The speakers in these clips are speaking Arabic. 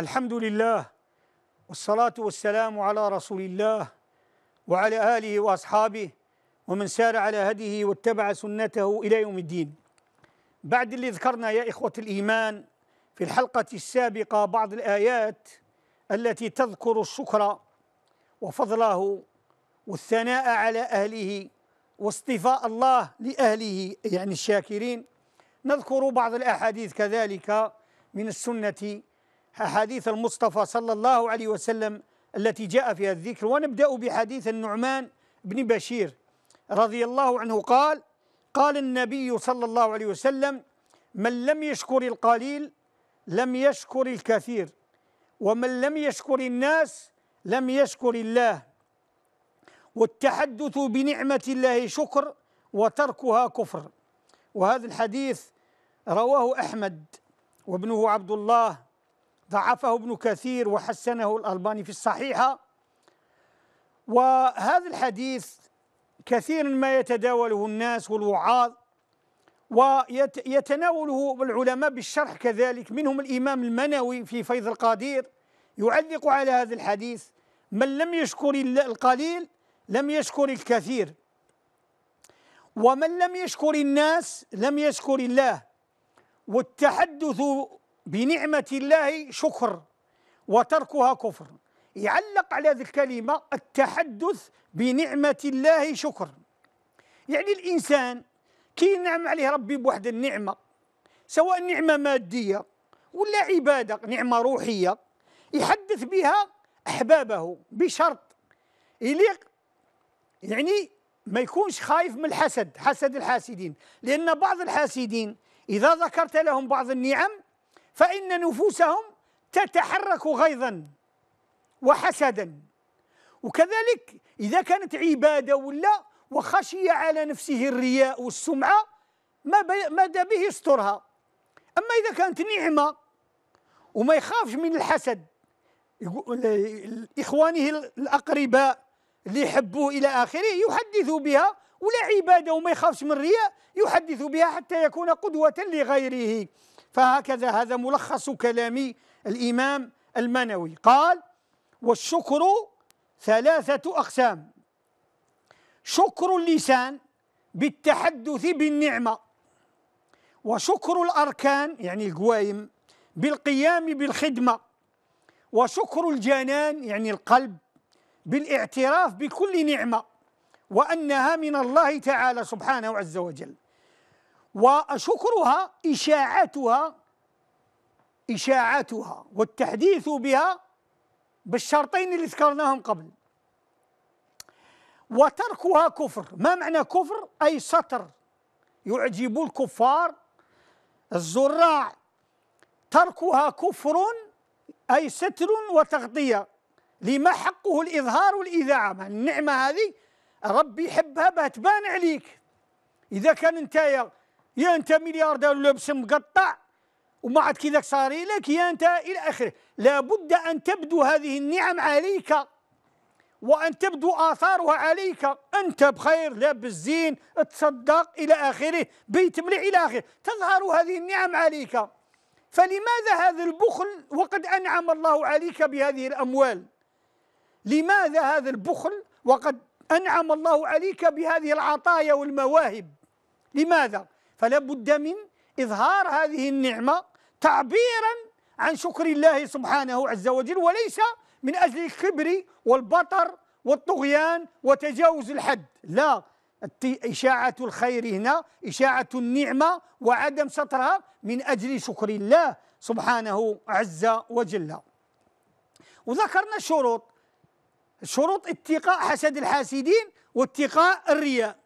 الحمد لله والصلاة والسلام على رسول الله وعلى آله وأصحابه ومن سار على هديه واتبع سنته إلى يوم الدين بعد اللي ذكرنا يا إخوة الإيمان في الحلقة السابقة بعض الآيات التي تذكر الشكر وفضله والثناء على أهله واصطفاء الله لأهله يعني الشاكرين نذكر بعض الأحاديث كذلك من السنة أحاديث المصطفى صلى الله عليه وسلم التي جاء فيها الذكر ونبدأ بحديث النعمان بن بشير رضي الله عنه قال قال النبي صلى الله عليه وسلم من لم يشكر القليل لم يشكر الكثير ومن لم يشكر الناس لم يشكر الله والتحدث بنعمة الله شكر وتركها كفر وهذا الحديث رواه أحمد وابنه عبد الله ضعفه ابن كثير وحسنه الألباني في الصحيحة وهذا الحديث كثيرا ما يتداوله الناس والوعاظ ويتناوله العلماء بالشرح كذلك منهم الإمام المنوي في فيض القدير يعلق على هذا الحديث من لم يشكر القليل لم يشكر الكثير ومن لم يشكر الناس لم يشكر الله والتحدث بنعمة الله شكر وتركها كفر يعلق على هذه الكلمة التحدث بنعمة الله شكر يعني الإنسان كي ينعم عليه ربي بوحد النعمة سواء نعمة مادية ولا عبادة نعمة روحية يحدث بها أحبابه بشرط يليق يعني ما يكونش خايف من الحسد حسد الحاسدين لأن بعض الحاسدين إذا ذكرت لهم بعض النعم فإن نفوسهم تتحرك غيظا وحسدا وكذلك إذا كانت عبادة ولا وخشي على نفسه الرياء والسمعة ما ماذا به يسترها أما إذا كانت نعمة وما يخافش من الحسد إخوانه الأقرباء اللي يحبوه إلى آخره يحدث بها ولا عبادة وما يخافش من الرياء يحدث بها حتى يكون قدوة لغيره فهكذا هذا ملخص كلام الإمام المنوي قال والشكر ثلاثة أقسام شكر اللسان بالتحدث بالنعمة وشكر الأركان يعني القوائم بالقيام بالخدمة وشكر الجنان يعني القلب بالاعتراف بكل نعمة وأنها من الله تعالى سبحانه عز وجل وشكرها إشاعتها إشاعتها والتحديث بها بالشرطين اللي ذكرناهم قبل وتركها كفر ما معنى كفر أي سطر يعجب الكفار الزراع تركها كفر أي ستر وتغطية لما حقه الإظهار والإذاعة النعمة هذه ربي يحبها بها تبان عليك إذا كان أنت يا انت ملياردير لبس مقطع وما عاد كذاك صاري لك يا انت الى اخره لابد ان تبدو هذه النعم عليك وان تبدو اثارها عليك انت بخير لابس زين تصدق الى اخره بيت مليح الى اخره تظهر هذه النعم عليك فلماذا هذا البخل وقد انعم الله عليك بهذه الاموال لماذا هذا البخل وقد انعم الله عليك بهذه العطايا والمواهب لماذا فلا بد من إظهار هذه النعمة تعبيرا عن شكر الله سبحانه عز وجل وليس من أجل الكبر والبطر والطغيان وتجاوز الحد لا إشاعة الخير هنا إشاعة النعمة وعدم سترها من أجل شكر الله سبحانه عز وجل وذكرنا الشروط شروط اتقاء حسد الحاسدين واتقاء الرياء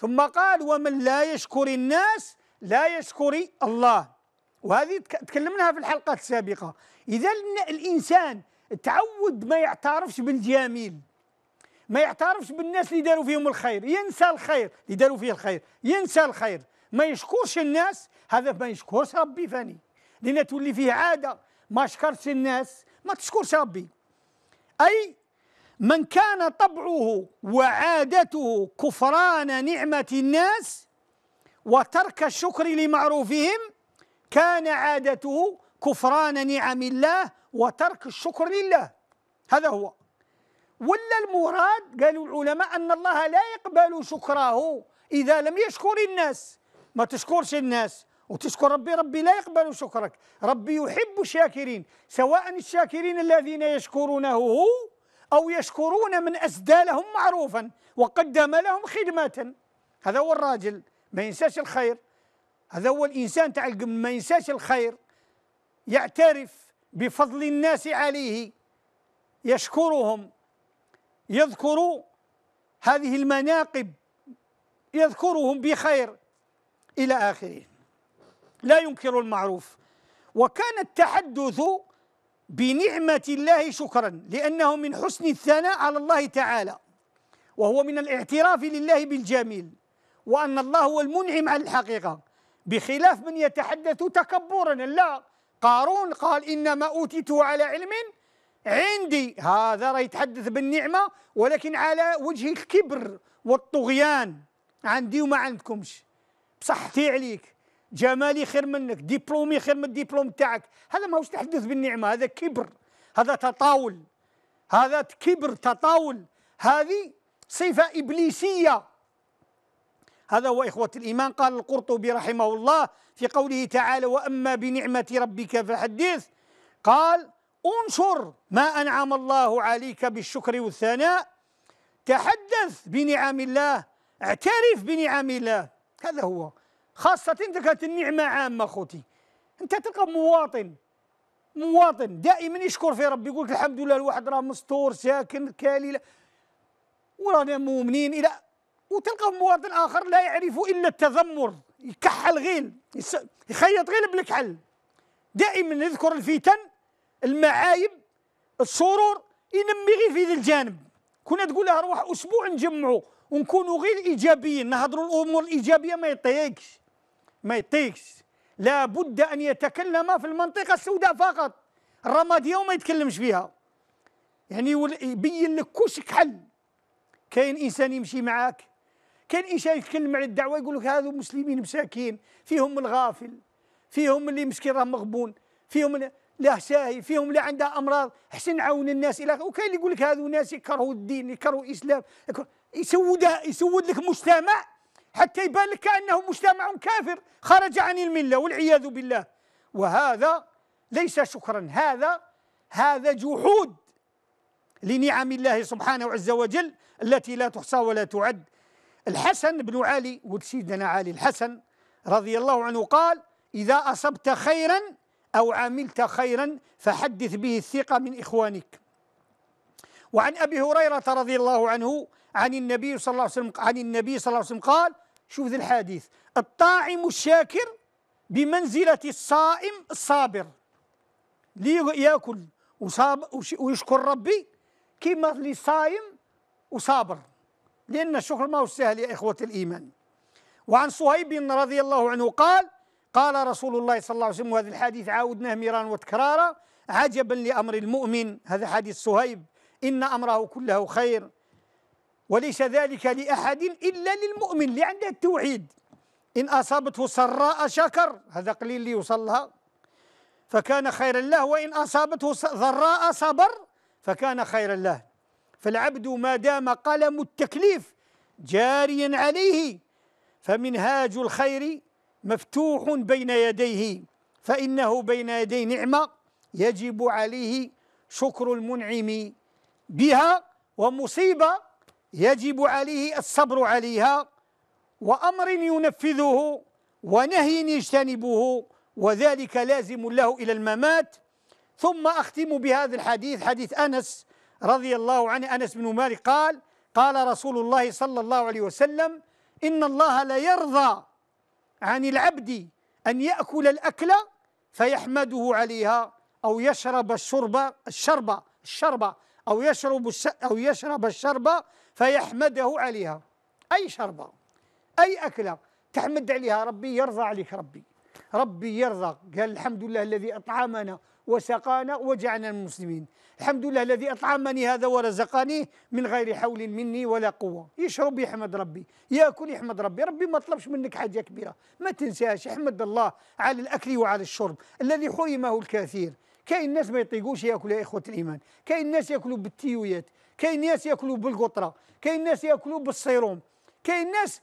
ثم قال ومن لا يشكر الناس لا يشكر الله وهذه تكلمناها في الحلقات السابقة إذا الإنسان تعود ما يعترفش بالجميل ما يعترفش بالناس اللي داروا فيهم الخير ينسى الخير اللي داروا فيه الخير ينسى الخير ما يشكرش الناس هذا ما يشكرش ربي فاني لأن تولي فيه عادة ما شكرتش الناس ما تشكرش ربي أي من كان طبعه وعادته كفران نعمة الناس وترك الشكر لمعروفهم كان عادته كفران نعم الله وترك الشكر لله هذا هو ولا المراد قالوا العلماء أن الله لا يقبل شكره إذا لم يشكر الناس ما تشكرش الناس وتشكر ربي ربي لا يقبل شكرك ربي يحب الشاكرين سواء الشاكرين الذين يشكرونه هو أو يشكرون من أسدى لهم معروفا وقدم لهم خدمة هذا هو الراجل ما ينساش الخير هذا هو الإنسان تاع ما ينساش الخير يعترف بفضل الناس عليه يشكرهم يذكر هذه المناقب يذكرهم بخير إلى آخره لا ينكر المعروف وكان التحدث بنعمة الله شكرا لأنه من حسن الثناء على الله تعالى وهو من الاعتراف لله بالجميل وأن الله هو المنعم على الحقيقة بخلاف من يتحدث تكبرا لا قارون قال إنما أوتيته على علم عندي هذا راه يتحدث بالنعمة ولكن على وجه الكبر والطغيان عندي وما عندكمش بصحتي عليك جمالي خير منك دبلومي خير من الدبلوم تاعك هذا ماهوش تحدث بالنعمه هذا كبر هذا تطاول هذا كبر تطاول هذه صفه ابليسيه هذا هو إخوة الإيمان قال القرطبي رحمه الله في قوله تعالى وأما بنعمة ربك فحدث قال انشر ما أنعم الله عليك بالشكر والثناء تحدث بنعم الله اعترف بنعم الله هذا هو خاصة إذا كانت النعمة عامة خوتي أنت تلقى مواطن مواطن دائما يشكر في ربي يقول الحمد لله الواحد راه مستور ساكن كالي ورانا مؤمنين إلى وتلقى مواطن آخر لا يعرف إلا التذمر يكحل غير يخيط غير بالكحل دائما يذكر الفتن المعايب السرور ينمي غير في ذي الجانب كنا تقول لها روح اسبوع نجمعوا ونكونوا غير ايجابيين نهضروا الامور الايجابيه ما يطيقش ما يطيقش لابد أن يتكلم في المنطقة السوداء فقط الرمادية وما يتكلمش فيها يعني يبين لك كلش كحل كاين إنسان يمشي معاك كاين إنسان يتكلم على الدعوة يقول لك هذو مسلمين مساكين فيهم الغافل فيهم اللي مسكين راه مغبون فيهم لا ساهي فيهم اللي عندها امراض حسن عون الناس الى وكاين اللي يقول لك هذو ناس يكرهوا الدين يكرهوا الاسلام يسود يسود لك مجتمع حتى يبان لك كأنه مجتمع كافر خرج عن الملة والعياذ بالله وهذا ليس شكرا هذا هذا جحود لنعم الله سبحانه عز وجل التي لا تحصى ولا تعد الحسن بن علي وسيدنا سيدنا علي الحسن رضي الله عنه قال إذا أصبت خيرا أو عملت خيرا فحدث به الثقة من إخوانك وعن أبي هريرة رضي الله عنه عن النبي صلى الله عليه وسلم عن النبي صلى الله عليه وسلم قال شوف ذي الحديث الطاعم الشاكر بمنزلة الصائم الصابر لي ياكل وصاب ويشكر ربي كما اللي صايم وصابر لأن الشكر ما هو سهل يا إخوة الإيمان وعن صهيب رضي الله عنه قال قال رسول الله صلى الله عليه وسلم وهذا الحديث عاودناه مرارا وتكرارا عجبا لأمر المؤمن هذا حديث صهيب إن أمره كله خير وليس ذلك لأحد إلا للمؤمن اللي عنده التوحيد إن أصابته سراء شكر هذا قليل اللي يوصل لها فكان خيرا له وإن أصابته ضراء صبر فكان خيرا له فالعبد ما دام قلم التكليف جاريا عليه فمنهاج الخير مفتوح بين يديه فإنه بين يدي نعمة يجب عليه شكر المنعم بها ومصيبة يجب عليه الصبر عليها وأمر ينفذه ونهي يجتنبه وذلك لازم له إلى الممات ثم أختم بهذا الحديث حديث أنس رضي الله عنه أنس بن مالك قال قال رسول الله صلى الله عليه وسلم إن الله لا يرضى عن العبد أن يأكل الأكل فيحمده عليها أو يشرب الشرب الشربة الشربة أو يشرب أو يشرب الشربة فيحمده عليها أي شربة أي أكلة تحمد عليها ربي يرضى عليك ربي ربي يرضى قال الحمد لله الذي أطعمنا وسقانا وجعلنا المسلمين الحمد لله الذي أطعمني هذا ورزقني من غير حول مني ولا قوة يشرب يحمد ربي يأكل يحمد ربي ربي ما طلبش منك حاجة كبيرة ما تنساش احمد الله على الأكل وعلى الشرب الذي حرمه الكثير كاين الناس ما يطيقوش ياكلوا يا اخوه الايمان كاين الناس ياكلوا بالتيويات كاين ناس ياكلوا بالقطره كاين ناس ياكلوا بالسيروم كاين ناس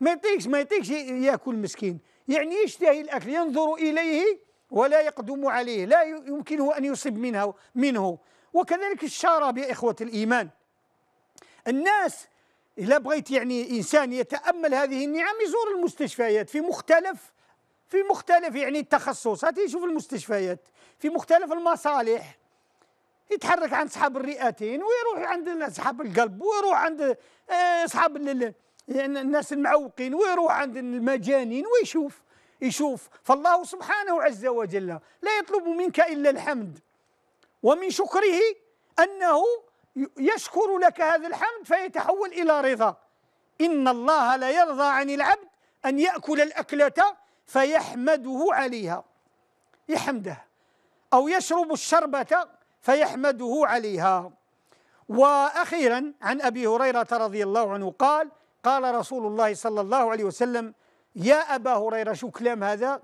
ما يطيقش ما يطيقش ياكل مسكين يعني يشتهي الاكل ينظر اليه ولا يقدم عليه لا يمكنه ان يصب منها منه وكذلك الشراب يا اخوه الايمان الناس إلا بغيت يعني إنسان يتأمل هذه النعم يزور المستشفيات في مختلف في مختلف يعني التخصصات يشوف المستشفيات في مختلف المصالح يتحرك عند اصحاب الرئتين ويروح عند اصحاب القلب ويروح عند اصحاب آه، الناس المعوقين ويروح عند المجانين ويشوف يشوف فالله سبحانه عز وجل لا يطلب منك الا الحمد ومن شكره انه يشكر لك هذا الحمد فيتحول الى رضا ان الله لا يرضى عن العبد ان ياكل الاكله فيحمده عليها يحمده او يشرب الشربه فيحمده عليها واخيرا عن ابي هريره رضي الله عنه قال قال رسول الله صلى الله عليه وسلم يا ابا هريره شو كلام هذا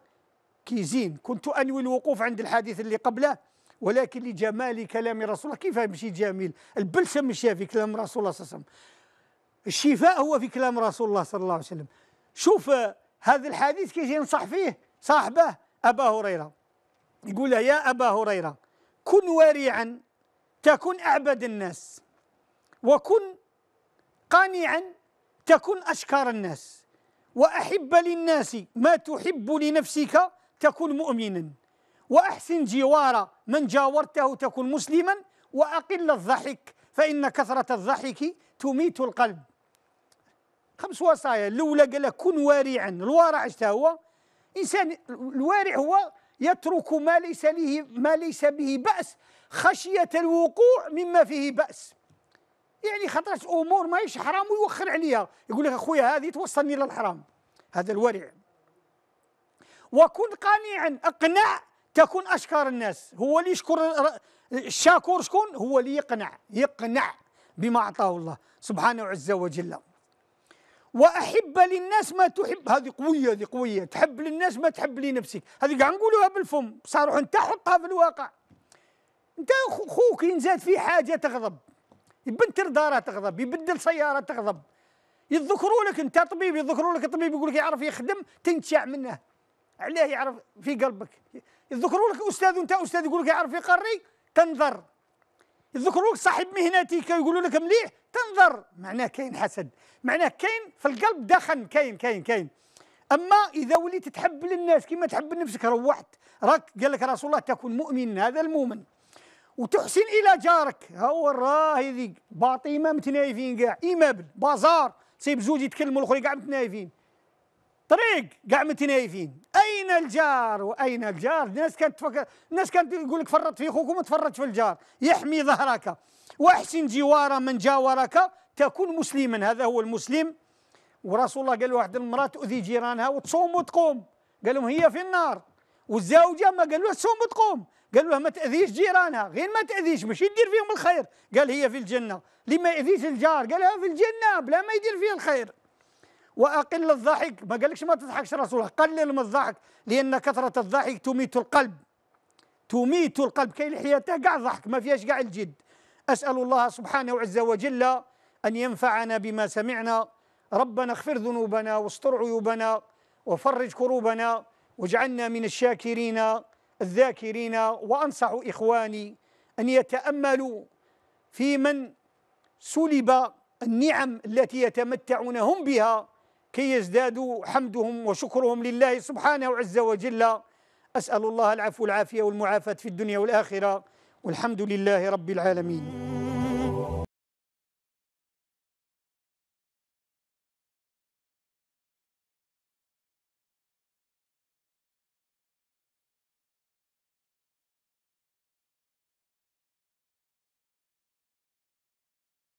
كيزين كنت انوي الوقوف عند الحديث اللي قبله ولكن لجمال كلام رسول الله كيف يمشي جميل البلسم مشي في كلام رسول الله صلى الله عليه وسلم الشفاء هو في كلام رسول الله صلى الله عليه وسلم شوف هذا الحديث كيف ينصح فيه صاحبه ابا هريره يقول له يا ابا هريره كن ورعا تكن أعبد الناس وكن قانعا تكن أشكار الناس وأحب للناس ما تحب لنفسك تكن مؤمنا وأحسن جوار من جاورته تكن مسلما وأقل الضحك فإن كثرة الضحك تميت القلب خمس وصايا الأولى قال لك كن وارعا الورع هو؟ إنسان الوارع هو يترك ما ليس له ما ليس به بأس خشية الوقوع مما فيه بأس يعني خطرت امور ماهيش حرام ويوخر عليها يقول لك اخويا هذه توصلني للحرام هذا الورع وكن قانعا اقنع تكون اشكر الناس هو اللي يشكر الشاكور شكون هو اللي يقنع يقنع بما اعطاه الله سبحانه عز وجل واحب للناس ما تحب هذه قويه هذه قويه تحب للناس ما تحب لنفسك هذه كاع نقولوها بالفم صاروح انت حطها في الواقع انت خوك ينزاد في حاجه تغضب يبدل داره تغضب يبدل سياره تغضب يذكروا لك انت طبيب يذكروا لك طبيب يقول لك يعرف يخدم تنتشع منه علاه يعرف في قلبك يذكروا لك استاذ وانت استاذ يقول لك يعرف يقري تنظر يذكروك صاحب مهنتي كيقولوا لك مليح تنظر معناه كاين حسد معناه كاين في القلب دخن كاين كاين كاين اما اذا وليت تحب للناس كما تحب لنفسك روحت راك قال لك رسول الله تكون مؤمن هذا المؤمن وتحسن الى جارك هو راه هذيك ما متنايفين كاع ايمابل بازار سيب زوج يتكلموا الاخرين كاع متنايفين طريق كاع متنايفين أين الجار وأين الجار الناس كانت تفكر الناس كانت يقول لك فرط في خوك وما تفرطش في الجار يحمي ظهرك واحسن جوار من جاورك تكون مسلما هذا هو المسلم ورسول الله قال واحد المرأة تؤذي جيرانها وتصوم وتقوم قال لهم هي في النار والزوجة ما قالوا تصوم وتقوم قال لها ما تأذيش جيرانها غير ما تأذيش ماشي يدير فيهم الخير قال هي في الجنة لما يأذيش الجار قال لها في الجنة بلا ما يدير فيه الخير واقل الضحك ما قالكش ما تضحكش رسول الله قلل من الضحك لان كثره الضحك تميت القلب تميت القلب كاين حياته كاع ضحك ما فيهاش كاع الجد اسال الله سبحانه وعز وجل ان ينفعنا بما سمعنا ربنا اغفر ذنوبنا واستر عيوبنا وفرج كروبنا واجعلنا من الشاكرين الذاكرين وانصح اخواني ان يتاملوا في من سلب النعم التي يتمتعون هم بها كي يزدادوا حمدهم وشكرهم لله سبحانه عز وجل أسأل الله العفو والعافية والمعافاة في الدنيا والآخرة والحمد لله رب العالمين